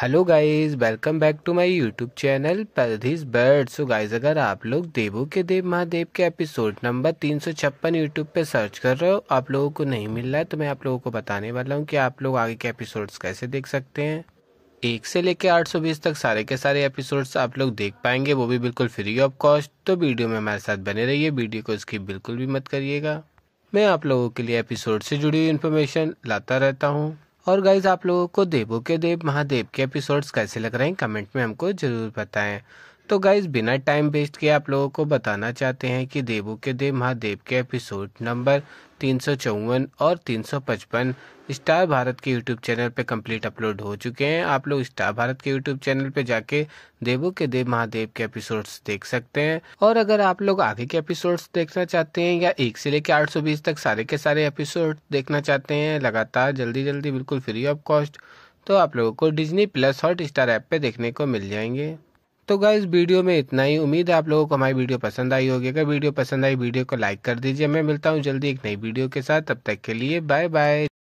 hello guys welcome back to my YouTube channel पैदीज bird so guys अगर आप लोग देवो के देव महादेव के एपिसोड नंबर तीन सौ छप्पन यूट्यूब पर सर्च कर रहे हो आप लोगों को नहीं मिल रहा है तो मैं आप लोगों को बताने वाला हूँ कि आप लोग आगे के एपिसोड्स कैसे देख सकते हैं एक से लेकर आठ सौ बीस तक सारे के सारे एपिसोड्स आप लोग देख पाएंगे वो भी बिल्कुल फ्री ऑफ कॉस्ट तो वीडियो में हमारे साथ बने रहिए वीडियो को इसकी बिल्कुल भी मत करिएगा मैं आप लोगों के लिए एपिसोड से जुड़ी हुई इन्फॉर्मेशन लाता रहता हूँ और गाइज आप लोगों को देवों के देव महादेव के एपिसोड्स कैसे लग रहे हैं कमेंट में हमको जरूर बताएं तो गाइज बिना टाइम वेस्ट के आप लोगों को बताना चाहते हैं कि देवों के देव महादेव के एपिसोड नंबर तीन और 355 स्टार भारत के यूट्यूब चैनल पे कंप्लीट अपलोड हो चुके हैं आप लोग स्टार भारत के यूट्यूब चैनल पे जाके देवू के देव महादेव के एपिसोड्स देख सकते हैं और अगर आप लोग आगे के एपिसोड्स देखना चाहते हैं या एक से लेकर बीस तक सारे के सारे एपिसोड देखना चाहते हैं लगातार जल्दी जल्दी बिल्कुल फ्री ऑफ कॉस्ट तो आप लोगों को Disney plus Hotstar app पे देखने को मिल जाएंगे तो गाय इस वीडियो में इतना ही उम्मीद है आप लोगों को हमारी वीडियो पसंद आई होगी अगर वीडियो पसंद आई वीडियो को लाइक कर दीजिए मैं मिलता हूँ जल्दी एक नई वीडियो के साथ तब तक के लिए बाय बाय